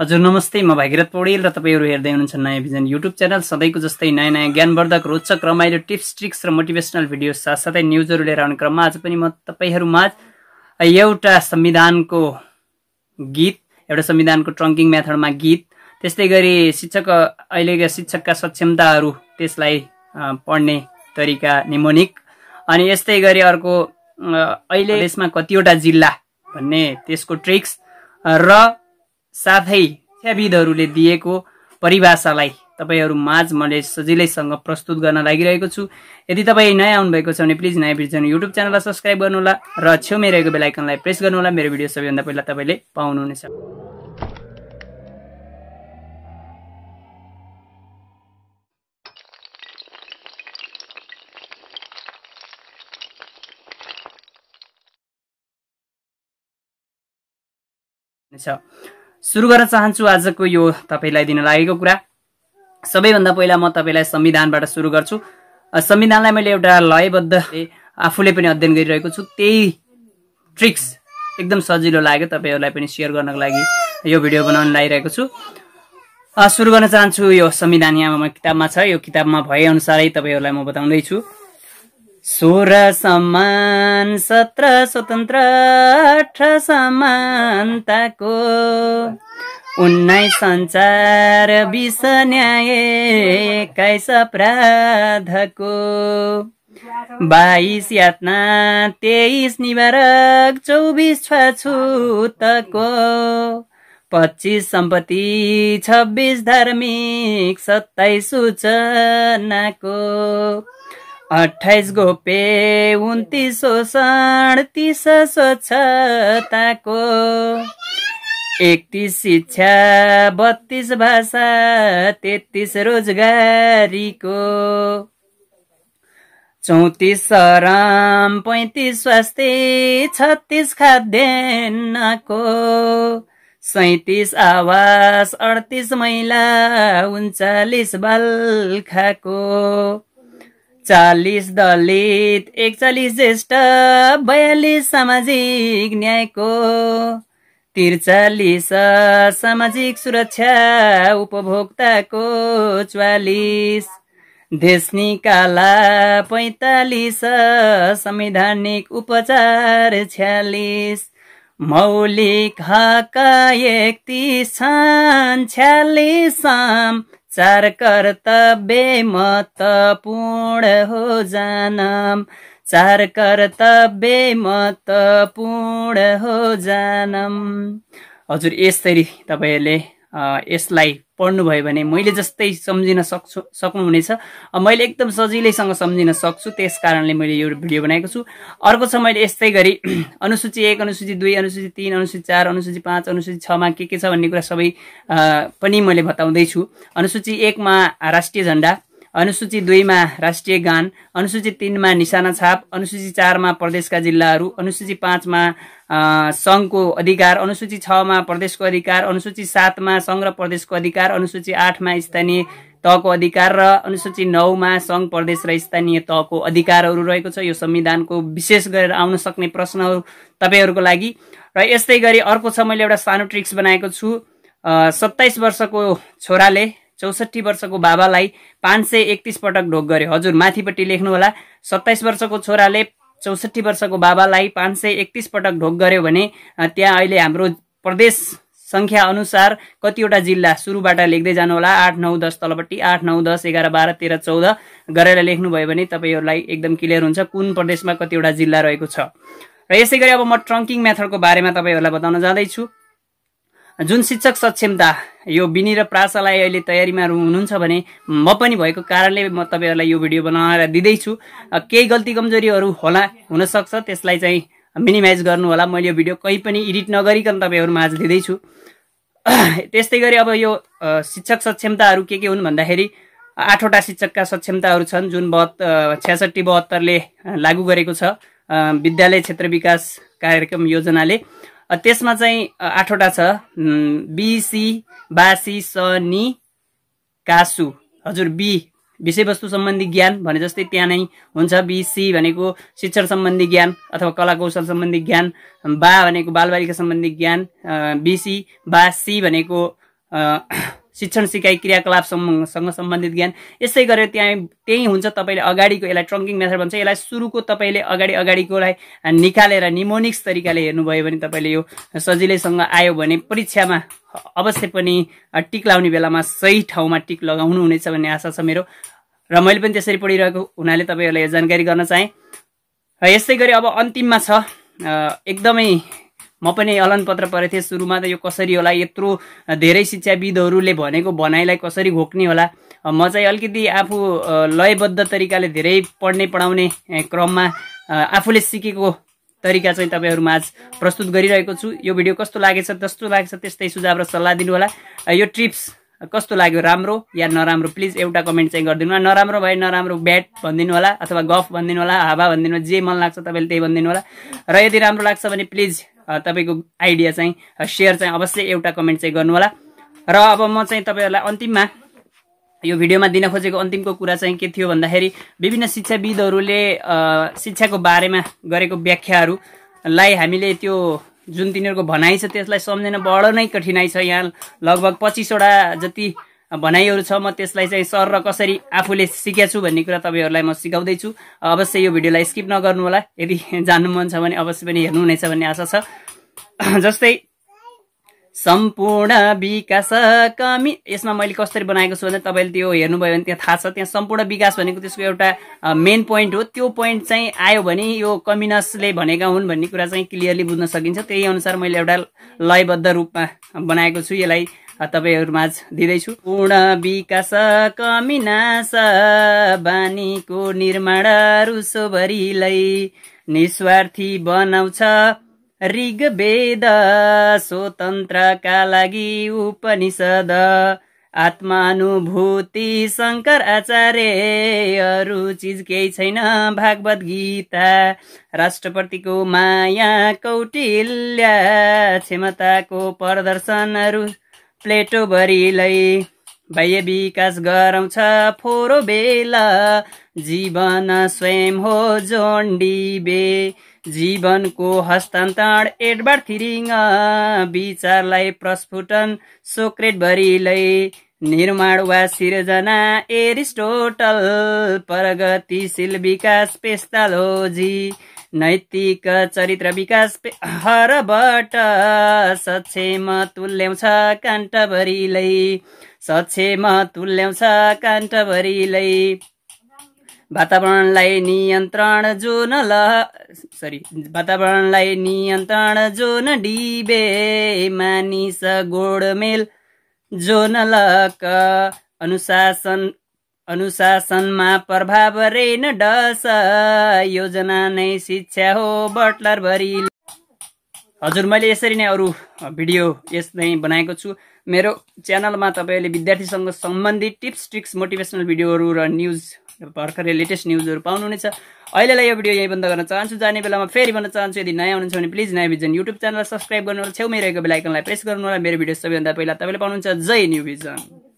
हजुर नमस्ते म भागीरथ पौडेल र तपाईँहरू हेर्दै हुनुहुन्छ नयाँ भिजन युट्युब च्यानल सधैँको जस्तै नयाँ नयाँ ज्ञानवर्धक रोचक रमाइलो टिप्स ट्रिक्स र मोटिभेसनल भिडियो साथसाथै न्युजहरू लिएर आउने क्रममा आज पनि म तपाईँहरूमा एउटा संविधानको गीत एउटा संविधानको ट्रङ्किङ मेथडमा गीत त्यस्तै गरी शिक्षक अहिलेका शिक्षकका सक्षमताहरू त्यसलाई पढ्ने तरिका निमोनिक अनि यस्तै गरी अर्को अहिले यसमा कतिवटा जिल्ला भन्ने त्यसको ट्रिक्स र साथै शिक्षाविदहरूले दिएको परिभाषालाई तपाईँहरू माझ मैले सजिलैसँग प्रस्तुत गर्न लागिरहेको छु यदि तपाईँ नयाँ आउनुभएको छ भने प्लिज नयाँ भिडियो युट्युब च्यानललाई सब्सक्राइब गर्नुहोला र छेउमै रहेको बेलायकनलाई प्रेस गर्नुहोला मेरो भिडियो सबैभन्दा पहिला तपाईँले पाउनुहुनेछ छ सुरु गर्न चाहन्छु आजको यो तपाईँलाई दिन लागेको कुरा सबैभन्दा पहिला म तपाईँलाई संविधानबाट सुरु गर्छु संविधानलाई मैले एउटा लयबद्ध आफूले पनि अध्ययन गरिरहेको छु त्यही ट्रिक्स एकदम सजिलो लाग्यो तपाईँहरूलाई पनि सेयर गर्नको लागि यो भिडियो बनाउन लागिरहेको छु सुरु गर्न चाहन्छु यो संविधान यहाँ किताबमा छ यो किताबमा भएअनुसारै तपाईँहरूलाई म बताउँदैछु सोह्र सम्मान सत्र स्वतन्त्र अठ समानताको उन्नाइस संचार बिस न्याय एक्काइस अपराधको बाइस यातना तेइस निवारक चौबिस छुतको पच्चिस सम्पत्ति छब्बिस धार्मिक सत्ताइस सूचनाको अठाइस गोपे उन्तिस शोषण तिस स्वच्छताको एकतिस शिक्षा बत्तिस भाषा तेत्तिस रोजगारीको चौतिस सराम पैँतिस स्वास्थ्य छत्तिस खाद्यान्नको सैतिस आवास अडतिस महिला उन्चालिस बालखाको चालिस दलित एकचालिस ज्येष्ठ बयालिस सामाजिक न्यायको त्रिचालिस सामाजिक सुरक्षा उपभोक्ताको चालिस देश निकाला पैतालिस संवैधानिक उपचार छ्यालिस मौलिक हक एकतिस छन् छ्यालिस चार कर्तव्य महत्वपूर्ण हो जान चार कर्तव्य महत्त्वपूर्ण हो जानम हजुर यसरी तपाईँहरूले यसलाई पढ्नुभयो भने मैले जस्तै सम्झिन सक्छु सक्नुहुनेछ मैले एकदम सजिलैसँग सम्झिन सक्छु त्यस कारणले मैले यो भिडियो बनाएको छु अर्को छ मैले यस्तै गरी अनुसूची एक अनुसूची दुई अनुसूची तिन अनुसूची चार अनुसूची पाँच अनुसूची छमा के के छ भन्ने कुरा सबै पनि मैले बताउँदैछु अनुसूची एकमा राष्ट्रिय झन्डा अनुसूची दुईमा राष्ट्रिय गान अनुसूची तिनमा निशाना छाप अनुसूची चारमा प्रदेशका जिल्लाहरू अनुसूची पाँचमा सङ्घको अधिकार अनुसूची छमा प्रदेशको अधिकार अनुसूची सातमा सङ्घ र प्रदेशको अधिकार अनुसूची आठमा स्थानीय तहको अधिकार र अनुसूची नौमा सङ्घ प्रदेश र स्थानीय तहको अधिकारहरू रहेको छ यो संविधानको विशेष गरेर आउन सक्ने प्रश्नहरू तपाईँहरूको लागि र यस्तै गरी अर्को छ मैले एउटा सानो ट्रिक्स बनाएको छु सत्ताइस वर्षको छोराले चौसठी वर्षको बाबालाई पाँच सय एकतिस पटक ढोक गर्यो हजुर माथिपट्टि लेख्नुहोला सत्ताइस वर्षको छोराले चौसठी वर्षको बाबालाई पाँच सय एकतिस पटक ढोक गर्यो भने त्यहाँ अहिले हाम्रो प्रदेश सङ्ख्या अनुसार कतिवटा जिल्ला सुरुबाट लेख्दै जानु होला आठ नौ दस तलपट्टि आठ नौ दस एघार बाह्र तेह्र चौध गरेर लेख्नुभयो भने तपाईँहरूलाई एकदम क्लियर हुन्छ कुन प्रदेशमा कतिवटा जिल्ला रहेको छ र यसै गरी अब म ट्रङ्किङ मेथडको बारेमा तपाईँहरूलाई बताउन जाँदैछु जुन शिक्षक सक्षमता यो बिनी र प्रासालाई अहिले तयारीमा हुनुहुन्छ भने म पनि भएको कारणले म तपाईँहरूलाई यो भिडियो बनाएर दिँदैछु केही गल्ती कमजोरीहरू होला हुनसक्छ त्यसलाई चाहिँ मिनिमाइज गर्नु होला मैले यो भिडियो कहीँ पनि एडिट नगरिकन तपाईँहरूमा आज दिँदैछु त्यस्तै गरी अब यो शिक्षक सक्षमताहरू के के हुन् भन्दाखेरि आठवटा शिक्षकका सक्षमताहरू छन् जुन बहत्तर छ्यासठी बहत्तरले लागू गरेको छ विद्यालय क्षेत्र विकास कार्यक्रम योजनाले त्यसमा चाहिँ आठवटा छ बिसी बासी सनी कासु हजुर बी विषयवस्तु सम्बन्धी ज्ञान भने जस्तै त्यहाँ नै हुन्छ बिसी भनेको शिक्षण सम्बन्धी ज्ञान अथवा कला कौशल सम्बन्धी ज्ञान बा भनेको बालबालिका सम्बन्धी ज्ञान बिसी बासी भनेको शिक्षण सिकाइ क्रियाकलाप क्रियाकलापसँग सम्बन्धित ज्ञान यसै गरेर त्यहाँ त्यही हुन्छ तपाईँले अगाडिको यसलाई ट्रङ्किङ मेथड भन्छ यसलाई सुरुको तपाईँले अगाडि अगाडिकोलाई निकालेर निमोनिक्स तरिकाले हेर्नुभयो भने तपाईँले यो सजिलैसँग आयो भने परीक्षामा अवश्य पनि टिक लाउने बेलामा सही ठाउँमा टिक लगाउनु हुनेछ भन्ने आशा छ मेरो र मैले पनि त्यसरी पढिरहेको हुनाले तपाईँहरूलाई यो जानकारी गर्न चाहेँ र यसै गरी अब अन्तिममा छ एकदमै म पनि अलन पत्र परेको थिएँ सुरुमा त यो कसरी होला यत्रो धेरै शिक्षाविदहरूले भनेको भनाइलाई कसरी घोक्ने होला म चाहिँ अलिकति आफू लयबद्ध तरिकाले धेरै पढ्ने पढाउने क्रममा आफूले सिकेको तरिका चाहिँ तपाईँहरूमा आज प्रस्तुत गरिरहेको छु यो भिडियो कस्तो लागेछ जस्तो लागेछ त्यस्तै सुझाव र सल्लाह दिनु होला यो ट्रिप्स कस्तो लाग्यो राम्रो या नराम्रो प्लिज एउटा कमेन्ट चाहिँ गरिदिनु होला नराम्रो भए नराम्रो ब्याट भनिदिनु होला अथवा गफ भनिदिनु होला हावा भनिदिनु जे मन लाग्छ तपाईँले त्यही भनिदिनु होला र यदि राम्रो लाग्छ भने प्लिज तपाईँको आइडिया चाहिँ सेयर चाहिँ अवश्य एउटा कमेन्ट चाहिँ गर्नुहोला र अब म चाहिँ तपाईँहरूलाई अन्तिममा यो भिडियोमा दिन खोजेको अन्तिमको कुरा चाहिँ के थियो भन्दाखेरि विभिन्न शिक्षाविदहरूले शिक्षाको बारेमा गरेको व्याख्याहरूलाई हामीले त्यो जुन तिनीहरूको भनाइ छ त्यसलाई सम्झिन बड नै कठिनाइ छ यहाँ लगभग पच्चिसवटा जति भनाइहरू छ म त्यसलाई चाहिँ सर र कसरी आफूले सिकेको छु भन्ने कुरा तपाईँहरूलाई म सिकाउँदैछु अवश्य यो भिडियोलाई स्किप नगर्नु होला यदि जान्नु मन छ भने अवश्य पनि हेर्नुहुनेछ भन्ने आशा छ जस्तै सम्पूर्ण विकास कमी यसमा मैले कसरी बनाएको छु भने तपाईँले त्यो हेर्नुभयो भने त्यहाँ थाहा छ त्यहाँ सम्पूर्ण विकास भनेको त्यसको एउटा मेन पोइन्ट हो त्यो पोइन्ट चाहिँ आयो भने यो कमिनसले भनेका हुन् भन्ने कुरा चाहिँ क्लियरली बुझ्न सकिन्छ त्यही अनुसार मैले एउटा लयबद्ध रूपमा बनाएको छु यसलाई तपाईँहरूमा दिँदैछु पूर्ण विकास कमिनास बानीको निर्माण रुसोभरिलाई निस्वार्थी बनाउँछ ऋग्वेद स्वतन्त्रका लागि उपनिषद आत्मानुभूति शङ्कर आचार्य अरू चिज केही छैन भागवत गीता राष्ट्रपतिको माया कौटिल्या क्षमताको प्रदर्शनहरू प्लेटो भरिलै बाह्य विकास गराउँछ फोरो बेला जीवन स्वयं हो जोन्डी बे जीवनको हस्तान्तरण एडबार थिरिङ विचारलाई प्रस्फुटन सोक्रेट भरिलै निर्माण वा सिर्जना एरिस्टोटल प्रगतिशील विकास पेस्तालोजी नैतिक चरित्र विकास हरबाट सक्षम तुल्याउँछ कान्टभरिलाई सक्षम तुल्याउँछ कान्टभरिलाई वातावरणलाई नियन्त्रण जुन ल सरी वातावरणलाई नियन्त्रण जुन डिबे मानिस गोडमेल जोन लक अनुशासन अनुशासनमा प्रभाव रेन डस योजना नै शिक्षा हो बटलर भरि हजुर मैले यसरी नै अरू भिडियो यस नै बनाएको छु मेरो च्यानलमा तपाईँहरूले विद्यार्थीसँग सम्बन्धित टिप्स ट्रिक्स मोटिभेसनल भिडियोहरू र न्युज भर्खरै लेटेस्ट न्युजहरू पाउनुहुनेछ अहिलेलाई यो भिडियो यही बन्द गर्न चाहन्छु जाने बेलामा फेरि भन्न चाहन्छु यदि नयाँ हुनुहुन्छ भने प्लिज नयाँ भिजन युट्युब च्यानल सब्सक्राइब गर्नुहोला छेउमै रहेको बेलायकनलाई प्रेस गर्नु होला मेरो भिडियो सबैभन्दा पहिला तपाईँले पाउनुहुन्छ जय न्यु भिजन